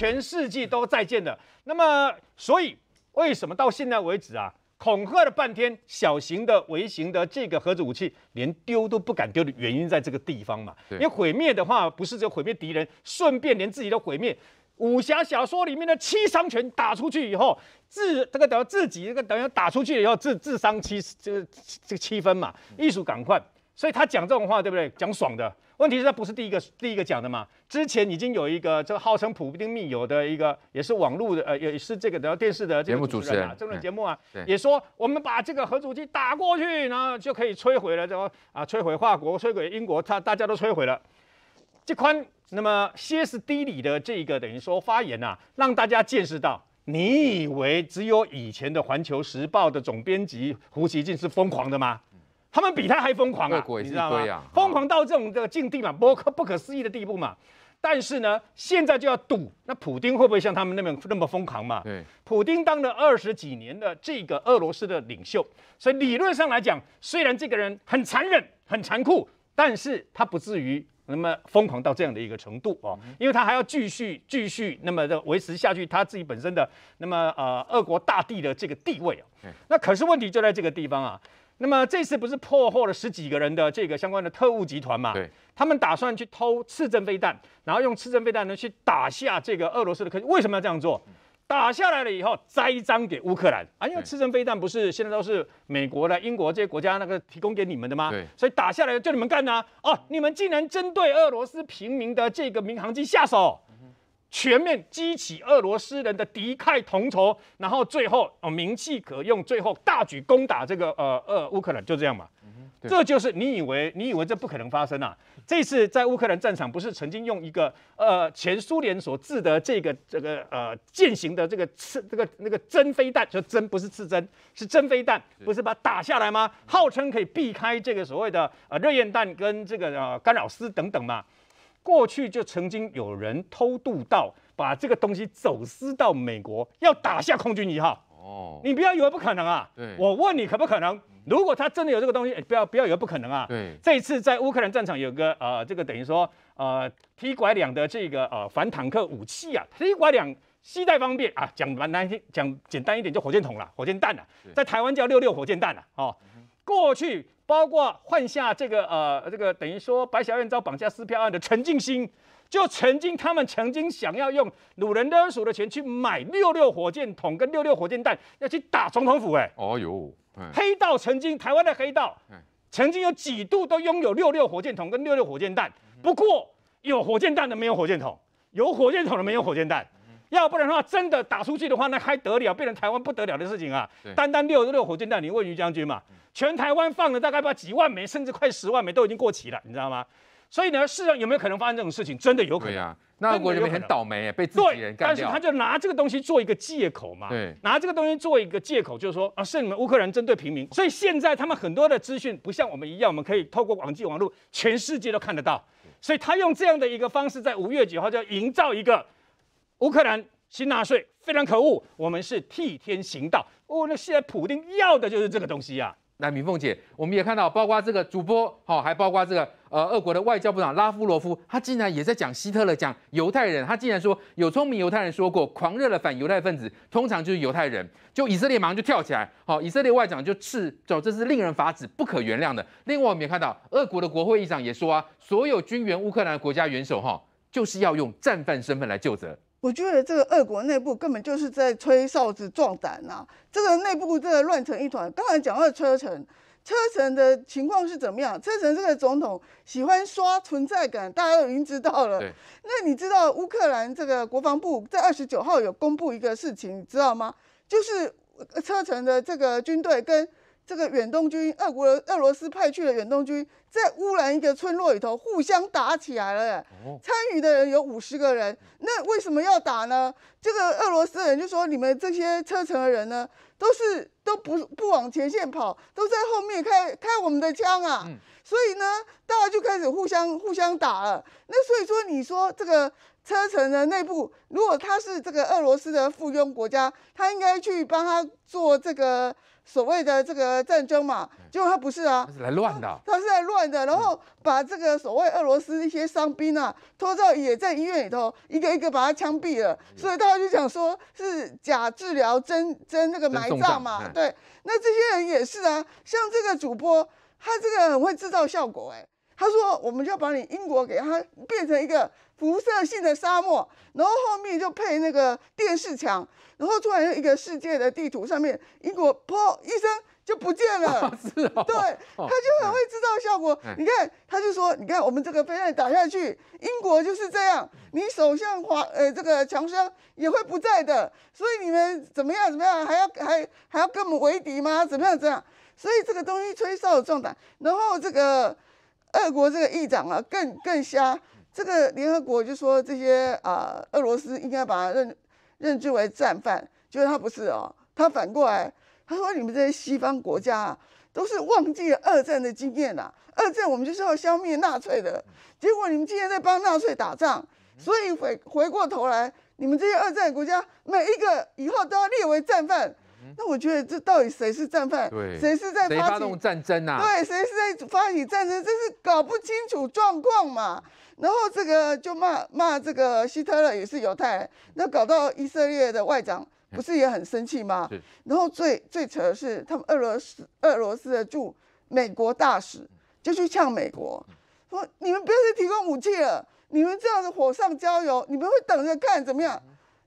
全世界都在建的，那么所以为什么到现在为止啊，恐吓了半天小型的微型的这个核子武器连丢都不敢丢的原因，在这个地方嘛，因你毁灭的话不是就毁灭敌人，顺便连自己都毁灭。武侠小说里面的七伤拳打出去以后，自这个等于自己这个等于打出去以后自自伤七这个这个七分嘛，艺术感快。所以他讲这种话对不对？讲爽的。问题是他不是第一个第一个讲的嘛？之前已经有一个这个号称普丁密友的一个，也是网络的呃，也是这个然后电视的节目主持人啊，这个节目啊，也说我们把这个核武器打过去，然后就可以摧毁了，后，啊摧毁华国，摧毁英国，他大家都摧毁了。这宽，那么歇斯底里的这个等于说发言啊，让大家见识到，你以为只有以前的《环球时报》的总编辑胡锡进是疯狂的吗？他们比他还疯狂啊，你知道吗？疯狂到这种的境地嘛，不可不可思议的地步嘛。但是呢，现在就要赌，那普丁会不会像他们那么那么疯狂嘛？对。普丁当了二十几年的这个俄罗斯的领袖，所以理论上来讲，虽然这个人很残忍、很残酷，但是他不至于那么疯狂到这样的一个程度哦，因为他还要继续继续那么的维持下去他自己本身的那么呃俄国大地的这个地位哦。那可是问题就在这个地方啊。那么这次不是破获了十几个人的这个相关的特务集团嘛？对，他们打算去偷次声飞弹，然后用次声飞弹呢去打下这个俄罗斯的科技。为什么要这样做？打下来了以后栽赃给乌克兰啊？因为次声飞弹不是现在都是美国的、英国这些国家那个提供给你们的吗？所以打下来就你们干呢？哦，你们竟然针对俄罗斯平民的这个民航机下手。全面激起俄罗斯人的敌忾同仇，然后最后哦名气可用，最后大举攻打这个呃呃乌克兰，就这样嘛。这就是你以为你以为这不可能发生啊？这次在乌克兰战场，不是曾经用一个呃前苏联所制的这个这个呃剑行的这个刺这个那个针飞弹，就针不是刺针，是针飞弹，不是把它打下来吗？号称可以避开这个所谓的呃热焰弹跟这个呃干扰丝等等嘛。过去就曾经有人偷渡到，把这个东西走私到美国，要打下空军一号。哦，你不要以为不可能啊。我问你可不可能？如果他真的有这个东西，不要不要以为不可能啊。对，这一次在乌克兰战场有个呃，这个等于说呃，踢拐两的这个呃反坦克武器啊，踢拐两携带方便啊。讲难听讲简单一点，就火箭筒了，火箭弹了，在台湾叫六六火箭弹了，哦。过去包括换下这个呃这个等于说白小燕遭绑架撕票案的陈静心，就曾经他们曾经想要用鲁人勒索的钱去买六六火箭筒跟六六火箭弹，要去打总统府哎。哦呦，黑道曾经台湾的黑道，曾经有几度都拥有六六火箭筒跟六六火箭弹，不过有火箭弹的没有火箭筒，有火箭筒的没有火箭弹。要不然的话，真的打出去的话，那还得了？变成台湾不得了的事情啊！单单六六火箭弹，你问于将军嘛？全台湾放了大概把几万枚，甚至快十万枚都已经过期了，你知道吗？所以呢，世上有没有可能发生这种事情？真的有可能啊！那国人民很倒霉哎，被对，但是他就拿这个东西做一个借口嘛，对，拿这个东西做一个借口，就是说啊，是你们乌克兰针对平民。所以现在他们很多的资讯不像我们一样，我们可以透过网际网络，全世界都看得到。所以他用这样的一个方式，在五月九号就要营造一个。乌克兰新纳税非常可恶，我们是替天行道。哦，那现在普京要的就是这个东西呀。那敏凤姐，我们也看到，包括这个主播，哈，还包括这个呃，俄国的外交部长拉夫罗夫，他竟然也在讲希特勒，讲犹太人，他竟然说有聪明犹太人说过，狂热的反犹太分子通常就是犹太人。就以色列马上就跳起来，好，以色列外长就斥，走，这是令人发指、不可原谅的。另外，我们也看到，俄国的国会议长也说啊，所有军援乌克兰的国家元首，哈，就是要用战犯身份来就责。我觉得这个俄国内部根本就是在吹哨子壮胆呐，这个内部真的乱成一团。刚才讲到车臣，车臣的情况是怎么样？车臣这个总统喜欢刷存在感，大家都已经知道了。那你知道乌克兰这个国防部在二十九号有公布一个事情，你知道吗？就是车臣的这个军队跟。这个远东军，俄国俄罗斯派去的远东军，在乌兰一个村落里头互相打起来了。参与的人有五十个人，那为什么要打呢？这个俄罗斯人就说：“你们这些车臣的人呢，都是都不不往前线跑，都在后面开开我们的枪啊。”所以呢，大家就开始互相互相打了。那所以说，你说这个。车臣的内部，如果他是这个俄罗斯的附庸国家，他应该去帮他做这个所谓的这个战争嘛？结果他不是啊，他是来乱的，他是来乱的。然后把这个所谓俄罗斯那些伤兵啊，拖到也在医院里头一个一个把他枪毙了。所以大家就想说是假治疗，真真那个埋葬嘛。对，那这些人也是啊，像这个主播，他这个很会制造效果哎。他说：“我们就要把你英国给它变成一个辐射性的沙漠，然后后面就配那个电视墙，然后突然一个世界的地图上面，英国砰一声就不见了。是对，他就很会制造效果。你看，他就说：你看我们这个飞弹打下去，英国就是这样，你首相华呃这个强生也会不在的。所以你们怎么样怎么样，还要还还要跟我们为敌吗？怎么样这样？所以这个东西吹哨壮胆，然后这个。”俄国这个议长啊，更更瞎。这个联合国就说这些啊，俄罗斯应该把认认罪为战犯，结果他不是哦，他反过来他说，你们这些西方国家啊，都是忘记了二战的经验啦。二战我们就是要消灭纳粹的，结果你们今天在帮纳粹打仗，所以回回过头来，你们这些二战国家每一个以后都要列为战犯。那我觉得这到底谁是战犯？谁是在发动战争呐？对，谁是在发起战争？这是搞不清楚状况嘛。然后这个就骂骂这个希特勒也是犹太人，那搞到以色列的外长不是也很生气吗？然后最最扯的是，他们俄罗斯俄罗斯的驻美国大使就去呛美国，说你们不要再提供武器了，你们这样子火上浇油，你们会等着看怎么样。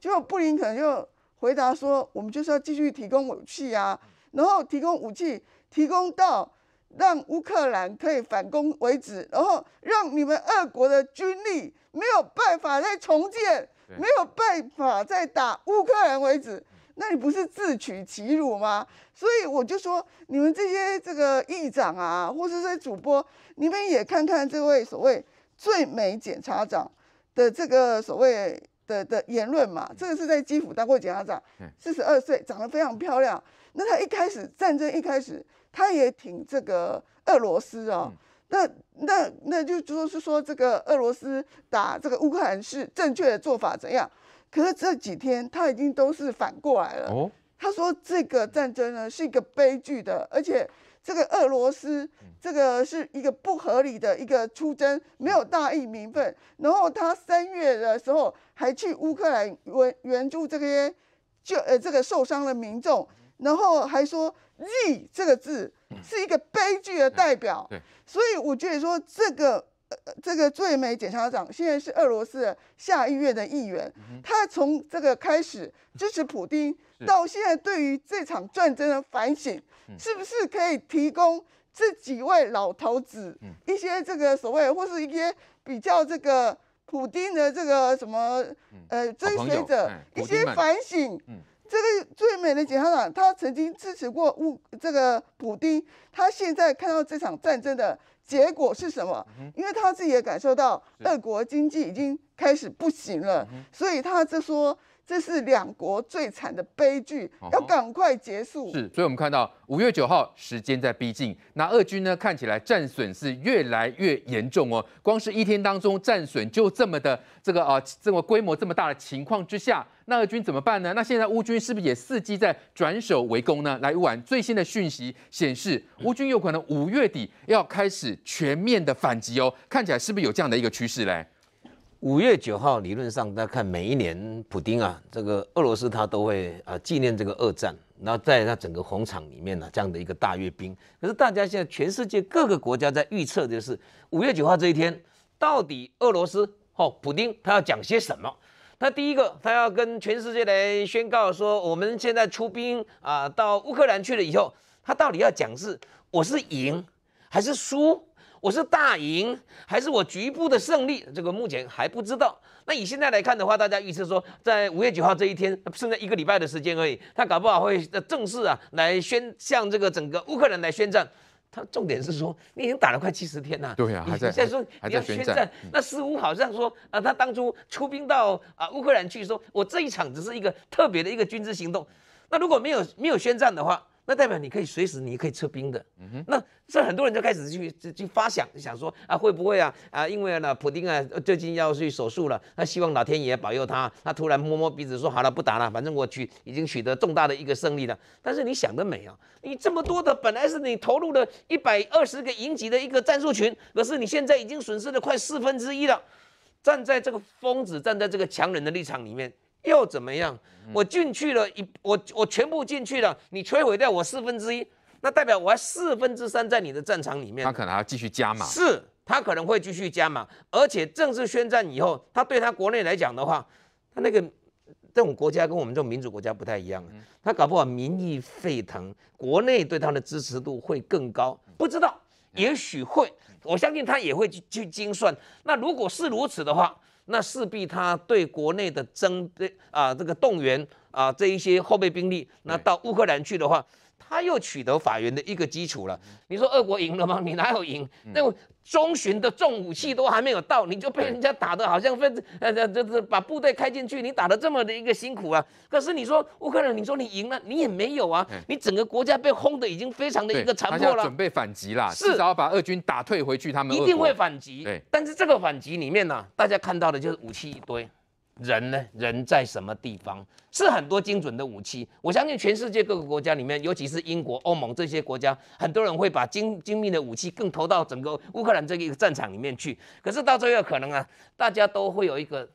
结果布林肯就。回答说：“我们就是要继续提供武器啊，然后提供武器，提供到让乌克兰可以反攻为止，然后让你们俄国的军力没有办法再重建，没有办法再打乌克兰为止。那你不是自取其辱吗？所以我就说，你们这些这个议长啊，或是些主播，你们也看看这位所谓最美检察长的这个所谓。”的的言论嘛，这个是在基辅当过检察长，四十二岁，长得非常漂亮。那他一开始战争一开始，他也挺这个俄罗斯哦。那那那就就是说，这个俄罗斯打这个乌克兰是正确的做法怎样？可是这几天他已经都是反过来了。他说这个战争呢是一个悲剧的，而且。这个俄罗斯，这个是一个不合理的一个出征，没有大义民愤。然后他三月的时候还去乌克兰援援助这些就呃这个受伤的民众，然后还说“逆”这个字是一个悲剧的代表。所以我觉得说这个。呃，这个最美检察长现在是俄罗斯下议院的议员，他从这个开始支持普京，到现在对于这场战争的反省，是不是可以提供这几位老头子一些这个所谓或是一些比较这个普京的这个什么呃追随者一些反省？这个最美的检察长他曾经支持过乌这个普京，他现在看到这场战争的。结果是什么？因为他自己也感受到，二国经济已经开始不行了，所以他就说。这是两国最惨的悲剧，要赶快结束。是，所以，我们看到五月九号时间在逼近，那俄军呢看起来战损是越来越严重哦，光是一天当中战损就这么的这个啊，这么规模这么大的情况之下，那俄军怎么办呢？那现在乌军是不是也伺机在转守为攻呢？来，最新的讯息显示，乌军有可能五月底要开始全面的反击哦，看起来是不是有这样的一个趋势嘞？五月九号，理论上大家看，每一年普京啊，这个俄罗斯他都会啊纪念这个二战，然后在那整个红场里面呢，这样的一个大阅兵。可是大家现在全世界各个国家在预测，就是五月九号这一天，到底俄罗斯哦，普京他要讲些什么？他第一个，他要跟全世界来宣告说，我们现在出兵啊到乌克兰去了以后，他到底要讲是我是赢还是输？我是大赢，还是我局部的胜利？这个目前还不知道。那以现在来看的话，大家预测说，在五月九号这一天，剩下一个礼拜的时间而已，他搞不好会正式啊来宣向这个整个乌克兰来宣战。他重点是说，你已经打了快七十天了，对啊，还在说你要宣战，那似乎好像说啊，他当初出兵到啊乌克兰去，说我这一场只是一个特别的一个军事行动。那如果没有没有宣战的话。那代表你可以随时，你可以撤兵的。那这很多人就开始去去发想，想说啊，会不会啊啊？因为呢，普京啊最近要去手术了，那希望老天爷保佑他。他突然摸摸鼻子说：“好了，不打了，反正我取已经取得重大的一个胜利了。”但是你想的美啊！你这么多的，本来是你投入了一百二十个营级的一个战术群，可是你现在已经损失了快四分之一了。站在这个疯子，站在这个强人的立场里面。又怎么样？我进去了一，我我全部进去了。你摧毁掉我四分之一，那代表我还四分之三在你的战场里面。他可能要继续加码。是他可能会继续加码，而且正式宣战以后，他对他国内来讲的话，他那个这种国家跟我们这种民主国家不太一样，他搞不好民意沸腾，国内对他的支持度会更高。不知道，也许会，我相信他也会去去精算。那如果是如此的话。那势必他对国内的征对啊这个动员啊这一些后备兵力，那到乌克兰去的话。他又取得法院的一个基础了。你说俄国赢了吗？你哪有赢？那中旬的重武器都还没有到，你就被人家打的好像非呃这这把部队开进去，你打的这么的一个辛苦啊。可是你说乌克兰，你说你赢了，你也没有啊。你整个国家被轰的已经非常的一个残破了。准备反击啦，至少把俄军打退回去。他们一定会反击。但是这个反击里面呢，大家看到的就是武器一堆。人呢？人在什么地方？是很多精准的武器。我相信全世界各个国家里面，尤其是英国、欧盟这些国家，很多人会把精精密的武器更投到整个乌克兰这个战场里面去。可是到最后，可能啊，大家都会有一个。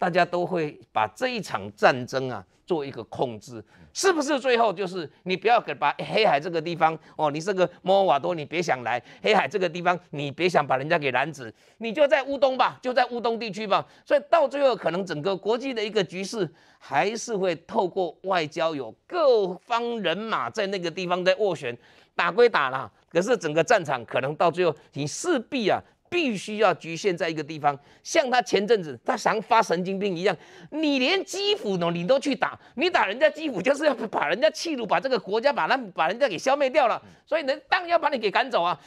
大家都会把这一场战争啊做一个控制，是不是？最后就是你不要给把黑海这个地方哦，你这个摩尔瓦多你别想来黑海这个地方，你别想把人家给拦止，你就在乌东吧，就在乌东地区吧。所以到最后，可能整个国际的一个局势还是会透过外交，有各方人马在那个地方在斡旋，打归打啦。可是整个战场可能到最后你势必啊。必须要局限在一个地方，像他前阵子他像发神经病一样，你连基辅呢你都去打，你打人家基辅就是要把人家气怒，把这个国家把他把人家给消灭掉了，所以人当然要把你给赶走啊。